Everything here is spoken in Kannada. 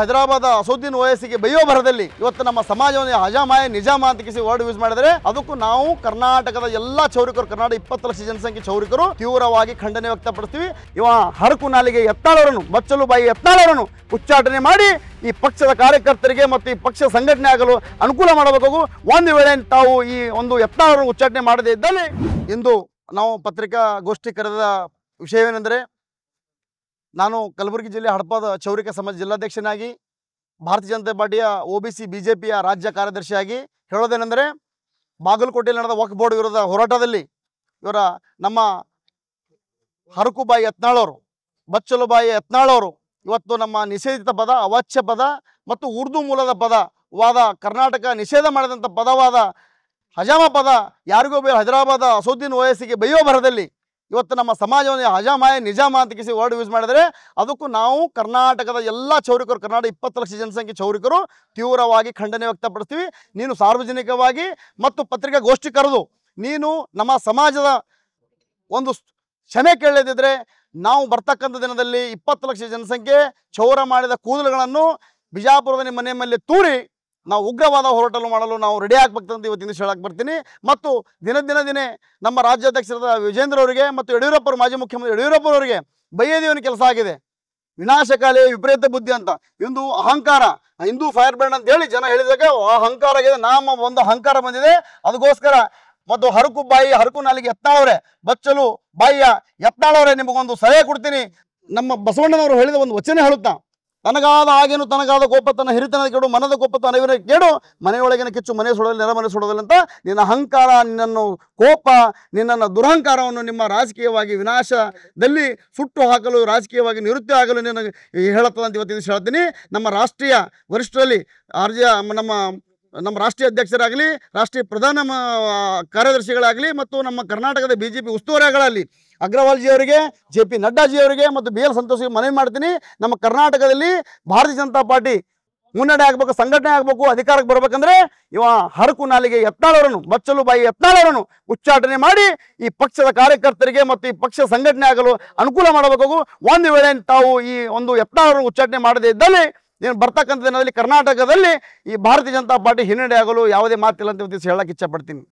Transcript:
ಹೈದರಾಬಾದ್ ಅಸೌದ್ದೀನ್ ಓಯಸ್ಸಿಗೆ ಬೈಯೋ ಬರದಲ್ಲಿ ಇವತ್ತು ನಮ್ಮ ಸಮಾಜವನ್ನು ಹಜಾಮಾಯ ನಿಜಾಮ ಅಂತ ಕಿಸಿ ವರ್ಡ್ ಯೂಸ್ ಮಾಡಿದರೆ ಅದಕ್ಕೂ ನಾವು ಕರ್ನಾಟಕದ ಎಲ್ಲಾ ಚೌರಿಕರು ಕರ್ನಾಟಕ ಇಪ್ಪತ್ತು ಲಕ್ಷ ಜನಸಂಖ್ಯೆ ಚೌರಿಕರು ತೀವ್ರವಾಗಿ ಖಂಡನೆ ವ್ಯಕ್ತಪಡಿಸ್ತೀವಿ ಇವ ಹರಕು ನಾಲಿಗೆ ಎತ್ತಾಳರನ್ನು ಬಚ್ಚಲು ಬಾಯಿ ಎತ್ತಾಳರನ್ನು ಉಚ್ಚಾಟನೆ ಮಾಡಿ ಈ ಪಕ್ಷದ ಕಾರ್ಯಕರ್ತರಿಗೆ ಮತ್ತು ಈ ಪಕ್ಷ ಸಂಘಟನೆ ಆಗಲು ಅನುಕೂಲ ಮಾಡಬೇಕು ಒಂದು ವೇಳೆ ತಾವು ಈ ಒಂದು ಎತ್ತಾಳರನ್ನು ಉಚ್ಚಾಟನೆ ಮಾಡದೇ ಇದ್ದಲ್ಲಿ ಇಂದು ನಾವು ಪತ್ರಿಕಾ ಪತ್ರಿಕಾಗೋಷ್ಠಿ ಕರೆದ ವಿಷಯವೇನೆಂದರೆ ನಾನು ಕಲಬುರಗಿ ಜಿಲ್ಲೆ ಹಡಪದ ಚೌರಿಕ ಸಮಾಜ ಜಿಲ್ಲಾಧ್ಯಕ್ಷನಾಗಿ ಭಾರತೀಯ ಜನತಾ ಪಾರ್ಟಿಯ ಒ ಬಿ ಸಿ ರಾಜ್ಯ ಕಾರ್ಯದರ್ಶಿಯಾಗಿ ಹೇಳೋದೇನೆಂದರೆ ಬಾಗಲಕೋಟೆಯಲ್ಲಿ ನಡೆದ ವಕ್ ಬೋರ್ಡ್ ವಿರುದ್ಧ ಹೋರಾಟದಲ್ಲಿ ಇವರ ನಮ್ಮ ಹರಕುಬಾಯಿ ಯತ್ನಾಳವರು ಬಚ್ಚಲುಬಾಯಿ ಯತ್ನಾಳವರು ಇವತ್ತು ನಮ್ಮ ನಿಷೇಧಿತ ಪದ ಅವಾಚ್ಯ ಪದ ಮತ್ತು ಉರ್ದು ಮೂಲದ ಪದ ವಾದ ಕರ್ನಾಟಕ ನಿಷೇಧ ಮಾಡಿದಂಥ ಪದವಾದ ಹಜಾಮ ಪದ ಯಾರಿಗೋ ಬೇ ಹೈದರಾಬಾದ ಅಸೌದ್ದೀನ್ ವಯಸ್ಸಿಗೆ ಬೈಯೋ ಬರದಲ್ಲಿ ಇವತ್ತು ನಮ್ಮ ಸಮಾಜವನ್ನು ಹಜಾಮಾಯ ನಿಜಾಮ ಅಂತ ಕಿಸಿ ವರ್ಡ್ ಯೂಸ್ ಮಾಡಿದರೆ ಅದಕ್ಕೂ ನಾವು ಕರ್ನಾಟಕದ ಎಲ್ಲ ಚೌರಿಕರು ಕರ್ನಾಟಕ ಇಪ್ಪತ್ತು ಲಕ್ಷ ಜನಸಂಖ್ಯೆ ಚೌರಿಕರು ತೀವ್ರವಾಗಿ ಖಂಡನೆ ವ್ಯಕ್ತಪಡಿಸ್ತೀವಿ ನೀನು ಸಾರ್ವಜನಿಕವಾಗಿ ಮತ್ತು ಪತ್ರಿಕಾಗೋಷ್ಠಿ ಕರೆದು ನೀನು ನಮ್ಮ ಸಮಾಜದ ಒಂದು ಕ್ಷಮೆ ಕೇಳದಿದ್ದರೆ ನಾವು ಬರ್ತಕ್ಕಂಥ ದಿನದಲ್ಲಿ ಇಪ್ಪತ್ತು ಲಕ್ಷ ಜನಸಂಖ್ಯೆ ಚೌರ ಮಾಡಿದ ಕೂದಲುಗಳನ್ನು ಬಿಜಾಪುರದ ನಿಮ್ಮ ಮನೆ ಮೇಲೆ ತೂರಿ ನಾವು ಉಗ್ರವಾದ ಹೋರಾಟಲು ಮಾಡಲು ನಾವು ರೆಡಿ ಆಗ್ಬೇಕಂತ ಇವತ್ತಿನ ಹೇಳಕ್ಕೆ ಬರ್ತೀನಿ ಮತ್ತು ದಿನ ದಿನ ದಿನೇ ನಮ್ಮ ರಾಜ್ಯಾಧ್ಯಕ್ಷರಾದ ವಿಜೇಂದ್ರ ಅವರಿಗೆ ಮತ್ತು ಯಡಿಯೂರಪ್ಪರು ಮಾಜಿ ಮುಖ್ಯಮಂತ್ರಿ ಅವರಿಗೆ ಬಯ್ಯದೇವನ ಕೆಲಸ ಆಗಿದೆ ವಿನಾಶಕಾಲಿ ವಿಪರೀತ ಬುದ್ಧಿ ಅಂತ ಇಂದು ಅಹಂಕಾರ ಹಿಂದೂ ಫೈರ್ ಬ್ರ್ಯಾಂಡ್ ಅಂತ ಹೇಳಿ ಜನ ಹೇಳಿದಾಗ ಅಹಂಕಾರ ಆಗಿದೆ ನಮ್ಮ ಒಂದು ಅಹಂಕಾರ ಬಂದಿದೆ ಅದಕ್ಕೋಸ್ಕರ ಮತ್ತು ಹರಕು ಬಾಯಿ ಹರಕು ನಾಲಿಗೆ ಎತ್ತಾಳವ್ರೆ ಬಚ್ಚಲು ಬಾಯಿಯ ಎತ್ತಾಳವ್ರೆ ನಿಮಗೊಂದು ಸಲಹೆ ಕೊಡ್ತೀನಿ ನಮ್ಮ ಬಸವಣ್ಣನವರು ಹೇಳಿದ ಒಂದು ವಚನ ಹೇಳುತ್ತಾ ತನಗಾದ ಆಗೇನು ತನಗಾದ ಗೋಪತನ ಹಿರಿತನ ಹಿರಿತನದ ಕೇಡು ಮನದ ಕೋಪ ಅನವಿನ ಕೇಡು ಮನೆಯೊಳಗಿನ ಕಿಚ್ಚು ಮನೆ ಸುಡೋದಿಲ್ಲ ಮನೆ ಸುಡೋದಿಲ್ಲ ಅಂತ ನಿನ್ನ ಅಹಂಕಾರ ನಿನ್ನನ್ನು ಕೋಪ ನಿನ್ನನ್ನು ದುರಹಂಕಾರವನ್ನು ನಿಮ್ಮ ರಾಜಕೀಯವಾಗಿ ವಿನಾಶದಲ್ಲಿ ಸುಟ್ಟು ಹಾಕಲು ರಾಜಕೀಯವಾಗಿ ನಿವೃತ್ತಿ ಆಗಲು ನಿನಗೆ ಹೇಳುತ್ತದೆ ಇವತ್ತು ತಿಳಿಸಿ ಹೇಳ್ತೀನಿ ನಮ್ಮ ರಾಷ್ಟ್ರೀಯ ವರಿಷ್ಠರಲ್ಲಿ ಆರ್ಜ ನಮ್ಮ ನಮ್ಮ ರಾಷ್ಟ್ರೀಯ ಅಧ್ಯಕ್ಷರಾಗಲಿ ರಾಷ್ಟ್ರೀಯ ಪ್ರಧಾನ ಕಾರ್ಯದರ್ಶಿಗಳಾಗಲಿ ಮತ್ತು ನಮ್ಮ ಕರ್ನಾಟಕದ ಬಿ ಜೆ ಪಿ ಉಸ್ತುವಾರಿಗಳಲ್ಲಿ ಅವರಿಗೆ ಜೆ ಪಿ ಅವರಿಗೆ ಮತ್ತು ಬಿ ಎಲ್ ಸಂತೋಷ್ ಮನವಿ ಮಾಡ್ತೀನಿ ನಮ್ಮ ಕರ್ನಾಟಕದಲ್ಲಿ ಭಾರತೀಯ ಜನತಾ ಪಾರ್ಟಿ ಮುನ್ನಡೆ ಆಗಬೇಕು ಸಂಘಟನೆ ಆಗಬೇಕು ಅಧಿಕಾರಕ್ಕೆ ಬರಬೇಕಂದ್ರೆ ಇವ ಹರಕು ನಾಲಿಗೆ ಯತ್ನಾಳವರನ್ನು ಬಚ್ಚಲು ಬಾಯಿ ಯತ್ನಾಳವರನ್ನು ಉಚ್ಚಾಟನೆ ಮಾಡಿ ಈ ಪಕ್ಷದ ಕಾರ್ಯಕರ್ತರಿಗೆ ಮತ್ತು ಈ ಪಕ್ಷ ಸಂಘಟನೆ ಆಗಲು ಅನುಕೂಲ ಮಾಡಬೇಕು ಒಂದು ವೇಳೆ ತಾವು ಈ ಒಂದು ಯತ್ನಾಳವರನ್ನು ಉಚ್ಚಾಟನೆ ಮಾಡದೇ ಇದ್ದಲ್ಲಿ ಏನು ಬರ್ತಕ್ಕಂಥ ದಿನದಲ್ಲಿ ಕರ್ನಾಟಕದಲ್ಲಿ ಈ ಭಾರತೀಯ ಜನತಾ ಪಾರ್ಟಿ ಹಿನ್ನಡೆ ಆಗಲು ಯಾವುದೇ ಮಾತಿಲ್ಲ ಅಂತ ಹೇಳಕ್ಕೆ ಇಚ್ಛೆ ಪಡ್ತೀನಿ